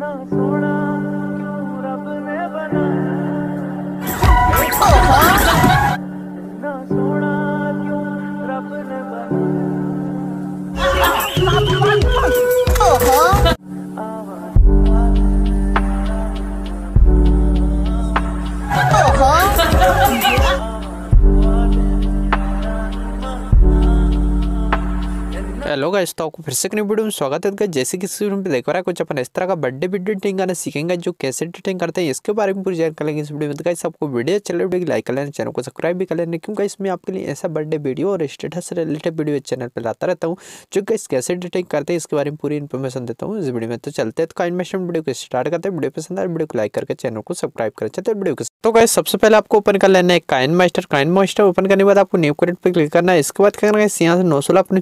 इतना सोना क्यों रब ने बनाया इतना सोना क्यों रब ने बनाया हेलो गाइस तो आपको फिर से अपनी वीडियो में स्वागत है जैसे कि इस वीडियो में देख रहा है कुछ अपन इस तरह का बर्थडे वीडियो एडिटिंग करना सीखेंगे जो कैसे एडिटिंग करते हैं इसके बारे में पूरी जानकारी लेंगे इस वीडियो में तो गाइस आपको वीडियो अच्छा चले तो वीडियो लाइक कर लेना चैनल को सब्सक्राइब भी कर लेना क्योंकि इसमें आपके लिए ऐसा बर्थडे वीडियो और स्टेटस रिलेटेड वीडियो चैनल पर लाता रहता हूँ जो गाइस कैसे एडिटिंग करते हैं इसके बारे में पूरी इन्फॉर्मेशन देता हूँ इस वीडियो में तो चलते हैं तो इन्फॉर्मेशन वीडियो को स्टार्ट करते हैं वीडियो पसंद आए तो वीडियो को लाइक करके चैनल को सब्सक्राइब करें चलते वीडियो को तो गाइस सबसे पहले आपको ओपन कर लेना है KineMaster KineMaster open करने के बाद आपको न्यू क्रेडिट पर क्लिक करना है इसके बाद क्या करना है यहाँ से नौ सोलह अपने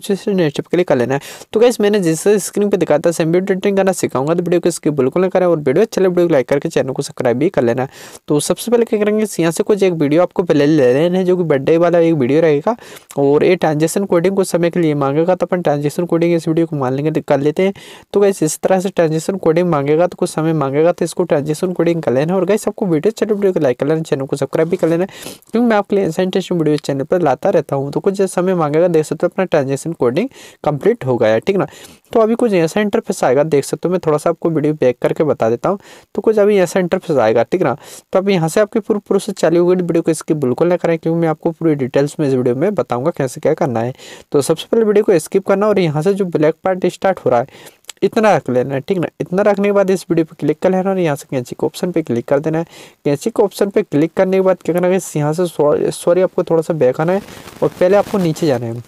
क्लिक कर लेना है तो कैसे मैंने जिससे स्क्रीन पर दिखाया था सेम वीडियो एडिटिंग करना सिखाऊंगा तो वीडियो को स्किप बिल्कुल ना करें और वीडियो अच्छे वीडियो लाइक करके चैनल को सब्सक्राइब भी कर लेना है तो सबसे पहले क्या करेंगे यहाँ से कुछ एक वीडियो आपको पहले ले लेना है जो कि बर्थडे वाला एक वीडियो रहेगा और ये ट्रांजेक्शन कोडिंग कुछ समय के लिए मांगेगा तो अपन ट्रांजेक्शन कोडिंग इस वीडियो को मान लेंगे तो कर लेते हैं तो कैसे इस तरह से ट्रांजेक्शन कोडिंग मांगेगा तो कुछ समय मांगेगा तो इसको ट्रांजेक्शन कोडिंग कर लेना और गैस आपको वीडियो चैनल वीडियो को लाइक कर लेना चैनल को सब्सक्राइब भी कर लेना क्योंकि मैं आपके लिए इंटरेस्टिंग वीडियो चैनल पर लाता रहता हूँ तो कुछ समय मांगेगा देख सकते हो अपना ट्रांजेक्शन कोडिंग कम कंप्लीट हो गया है ठीक ना तो अभी कुछ ऐसा इंटरफेस आएगा देख सकते हो मैं थोड़ा सा आपको वीडियो बैक करके बता देता हूँ तो कुछ अभी ऐसा इंटरफेस आएगा ठीक ना तो अब यहाँ से आपकी पूरी प्रोसेस चालू होगी वीडियो को इसकी बिल्कुल ना करें क्योंकि मैं आपको पूरी डिटेल्स में इस वीडियो में बताऊँगा कैसे क्या करना है तो सबसे पहले वीडियो को स्किप करना और यहाँ से जो ब्लैक पार्ट स्टार्ट हो रहा है इतना रख लेना है ठीक ना इतना रखने के बाद इस वीडियो पे क्लिक कर लेना और यहाँ से कैंची के ऑप्शन पे क्लिक कर देना है कैंची के ऑप्शन पे क्लिक करने के बाद क्या करना है यहाँ से सॉरी आपको थोड़ा सा बैक आना है और पहले आपको नीचे जाना है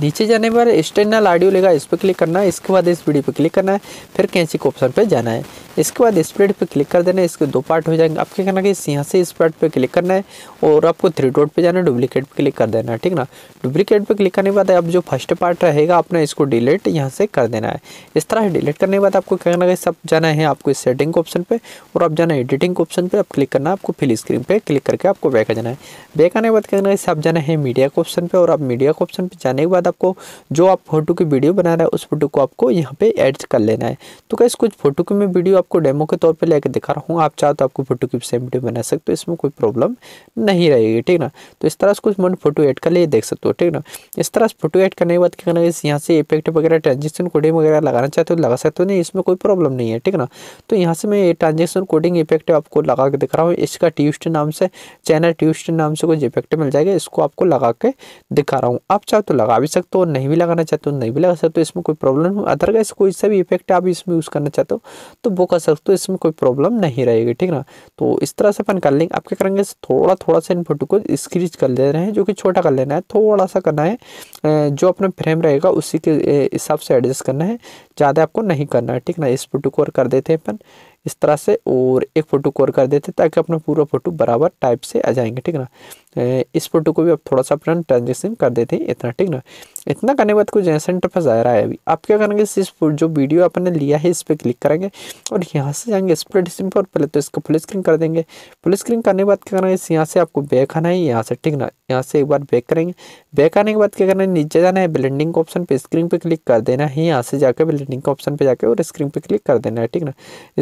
नीचे जाने पर स्टैंडल ऑडियो लेगा इस पर क्लिक करना है इसके बाद इस वीडियो पर क्लिक करना है फिर कैंची के ऑप्शन पर जाना है इसके बाद स्प्लिट पे क्लिक कर देना है इसके दो पार्ट हो जाएंगे आपके कहना कि यहाँ से इस पार्ट पे क्लिक करना है और आपको थ्री डॉट पे जाना है डुप्लीकेट पे क्लिक कर देना है ठीक ना डुप्लीकेट पे क्लिक करने के बाद आप जो फर्स्ट पार्ट रहेगा आपने इसको डिलीट यहाँ से कर देना है इस तरह से डिलीट करने के बाद आपको क्या करना है सब जाना है आपको इस सेटिंग ऑप्शन पर और आप जाना है एडिटिंग ऑप्शन पर आप क्लिक करना है आपको फिल स्क्रीन पर क्लिक करके आपको बैक आ जाना है बैक आने के बाद क्या करना है सब जाना है मीडिया के ऑप्शन पर और आप मीडिया के ऑप्शन पर जाने के बाद आपको जो आप फोटो की वीडियो बना रहे हैं उस फोटो को आपको यहाँ पर एड कर लेना है तो कैसे कुछ फोटो की मैं वीडियो आप आपको डेमो के तौर पे लेके दिखा रहा हूँ आप चाहो तो आपको फोटो की सेम वीडियो बना सकते हो इसमें कोई प्रॉब्लम नहीं रहेगी ठीक ना तो इस तरह से कुछ मन फोटो ऐड कर ले देख सकते हो ठीक ना इस तरह से फोटो ऐड करने के बाद क्या करना यहाँ से इफेक्ट वगैरह ट्रांजेक्शन कोडिंग वगैरह लगाना चाहते हो लगा सकते हो नहीं इसमें कोई प्रॉब्लम नहीं है ठीक ना तो यहाँ से मैं ट्रांजेक्शन कोडिंग इफेक्ट आपको लगा के दिख रहा हूँ इसका ट्यूस्ट नाम से चैनल ट्यूस्ट नाम से कुछ इफेक्ट मिल जाएगा इसको आपको लगा के दिखा रहा हूँ आप चाहो तो लगा भी सकते हो नहीं भी लगाना चाहते हो नहीं भी लगा सकते हो इसमें कोई प्रॉब्लम अदरवाइज कोई सा भी इफेक्ट आप इसमें यूज़ करना चाहते हो तो वो कर सकते हो तो इसमें कोई प्रॉब्लम नहीं रहेगी ठीक ना तो इस तरह से अपन कर लेंगे आप क्या करेंगे थोड़ा थोड़ा सा इन फोटो को स्क्रीच कर ले रहे हैं जो कि छोटा कर लेना है थोड़ा सा करना है जो अपना फ्रेम रहेगा उसी के हिसाब से एडजस्ट करना है ज़्यादा आपको नहीं करना है ठीक ना इस फोटो को और कर देते हैं अपन इस तरह से और एक फ़ोटो को और कर देते हैं ताकि अपना पूरा फोटो बराबर टाइप से आ जाएंगे ठीक ना इस फोटो को भी आप थोड़ा सा अपना ट्रांजेक्शन कर देते हैं इतना ठीक ना इतना करने के बाद कुछ ऐसा इंटरफेस आ रहा है अभी आप क्या करेंगे इस जो वीडियो आपने लिया है इस पर क्लिक करेंगे और यहाँ से जाएंगे स्प्लिट सिम पर पहले तो इसको फुल स्क्रीन कर देंगे फुल स्क्रीन करने के बाद क्या करना है यहाँ से आपको बैक आना है यहाँ से ठीक ना यहाँ से एक बार बैक करेंगे बैक आने के बाद क्या करना है नीचे जाना है ब्लेंडिंग ऑप्शन पर स्क्रीन पर क्लिक कर देना है यहाँ से जाकर लिंक का ऑप्शन पे जाके और स्क्रीन पे क्लिक कर देना है ठीक ना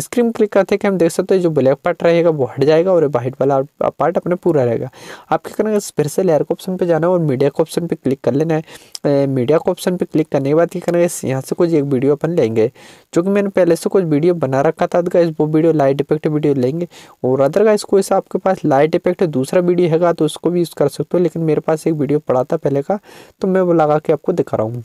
स्क्रीन क्लिक करते कि हम देख सकते हैं जो ब्लैक पार्ट रहेगा वो हट जाएगा और वाइट वाला पार्ट अपना पूरा रहेगा आप क्या करना फिर से लेयर के ऑप्शन पर जाना है और मीडिया के ऑप्शन पर क्लिक कर लेना है मीडिया के ऑप्शन पर क्लिक करने के बाद क्या करना है यहाँ से कुछ एक वीडियो अपन लेंगे जो कि मैंने पहले से कुछ वीडियो बना रखा था गाइज वो वीडियो लाइट इफेक्ट वीडियो लेंगे और अदर गाइज कोई सा आपके पास लाइट इफेक्ट दूसरा वीडियो हैगा तो उसको भी यूज़ कर सकते हो लेकिन मेरे पास एक वीडियो पड़ा था पहले का तो मैं वो लगा के आपको दिखा रहा हूँ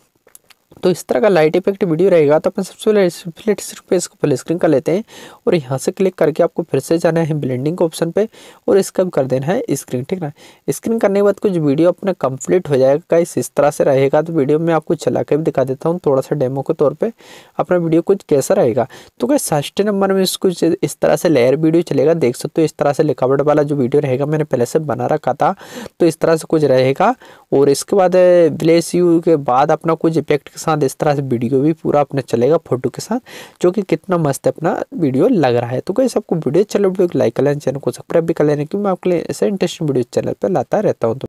तो इस तरह का लाइट इफेक्ट वीडियो रहेगा तो अपन सबसे पहले रिफ्लेक्ट पे इसको फुल स्क्रीन कर लेते हैं और यहाँ से क्लिक करके आपको फिर से जाना है ब्लेंडिंग के ऑप्शन पे और इसका कर देना है स्क्रीन ठीक ना स्क्रीन करने के बाद कुछ वीडियो अपना कंप्लीट हो जाएगा इस तरह से रहेगा तो वीडियो में आपको चला के भी दिखा देता हूँ थोड़ा सा डेमो के तौर पर अपना वीडियो कुछ कैसा रहेगा तो क्या साठ नंबर में इसको इस तरह से लेयर वीडियो चलेगा देख सकते हो इस तरह से लिखावट वाला जो वीडियो रहेगा मैंने पहले से बना रखा था तो इस तरह से कुछ रहेगा और इसके बाद ब्लेस यू के बाद अपना कुछ इफेक्ट के साथ इस तरह से वीडियो भी पूरा अपना चलेगा फोटो के साथ जो कि कितना मस्त अपना वीडियो लग रहा है तो कैसे आपको वीडियो चलो वीडियो लाइक कर लेना चैनल को सब्सक्राइब भी कर लेना क्योंकि मैं आपके लिए ऐसे इंटरेस्टिंग वीडियो चैनल पर लाता रहता हूँ तो